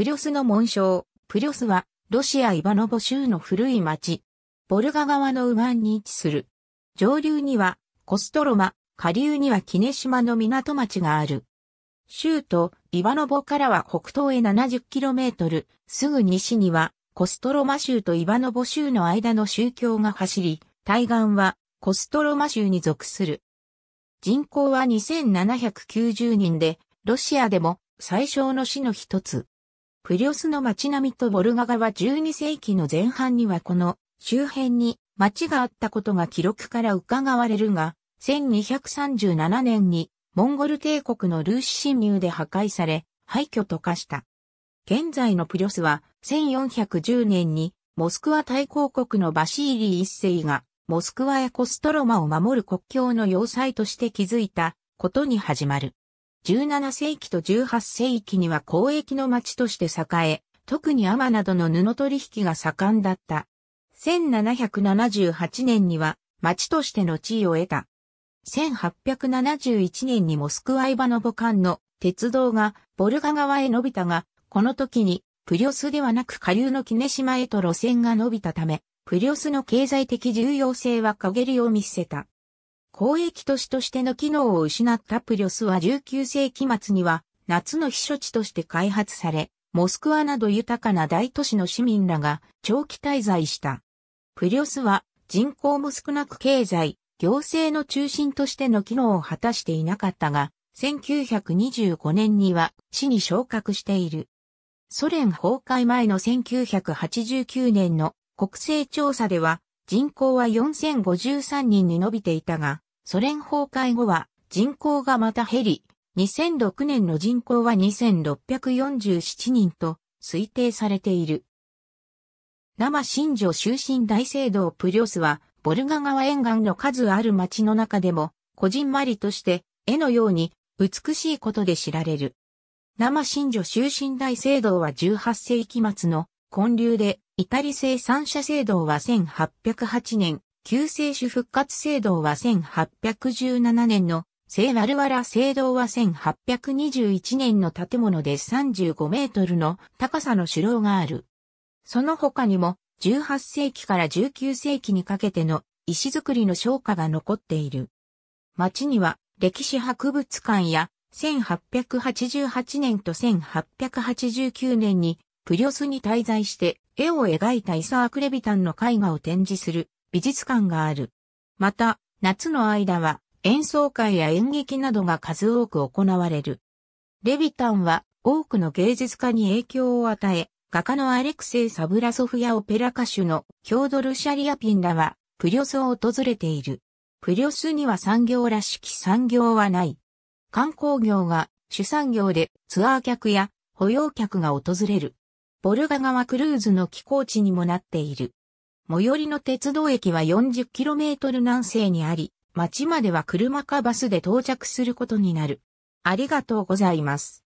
プリョスの紋章。プリョスは、ロシアイバノボ州の古い町。ボルガ川の右岸に位置する。上流には、コストロマ、下流にはキネ島の港町がある。州都、イバノボからは北東へ 70km、すぐ西には、コストロマ州とイバノボ州の間の宗教が走り、対岸は、コストロマ州に属する。人口は2790人で、ロシアでも最小の市の一つ。プリオスの街並みとボルガ川12世紀の前半にはこの周辺に街があったことが記録から伺われるが、1237年にモンゴル帝国のルーシ侵入で破壊され、廃墟と化した。現在のプリオスは1410年にモスクワ大公国のバシーリー一世がモスクワやコストロマを守る国境の要塞として築いたことに始まる。17世紀と18世紀には交易の町として栄え、特に天などの布取引が盛んだった。1778年には町としての地位を得た。1871年にモスクワイバノボ間の鉄道がボルガ川へ伸びたが、この時にプリオスではなく下流のキネ島へと路線が伸びたため、プリオスの経済的重要性は陰りを見せた。交易都市としての機能を失ったプリョスは19世紀末には夏の避暑地として開発され、モスクワなど豊かな大都市の市民らが長期滞在した。プリョスは人口も少なく経済、行政の中心としての機能を果たしていなかったが、1925年には市に昇格している。ソ連崩壊前の1989年の国勢調査では人口は4053人に伸びていたが、ソ連崩壊後は人口がまた減り、2006年の人口は2647人と推定されている。生新女終身大聖堂プリョスは、ボルガ川沿岸の数ある町の中でも、こじんまりとして、絵のように美しいことで知られる。生新女終身大聖堂は18世紀末の建立でイタリ製三社制度は1808年、旧制主復活制度は1817年の、聖ワルワラ聖堂は1821年の建物で35メートルの高さの主楼がある。その他にも18世紀から19世紀にかけての石造りの商家が残っている。町には歴史博物館や1888年と1889年にプリョスに滞在して絵を描いたイサーク・レビタンの絵画を展示する美術館がある。また、夏の間は演奏会や演劇などが数多く行われる。レビタンは多くの芸術家に影響を与え、画家のアレクセイ・サブラソフやオペラ歌手のヒョードル・シャリアピンらは、プリョスを訪れている。プリョスには産業らしき産業はない。観光業が主産業でツアー客や保養客が訪れる。ボルガ川クルーズの寄港地にもなっている。最寄りの鉄道駅は 40km 南西にあり、町までは車かバスで到着することになる。ありがとうございます。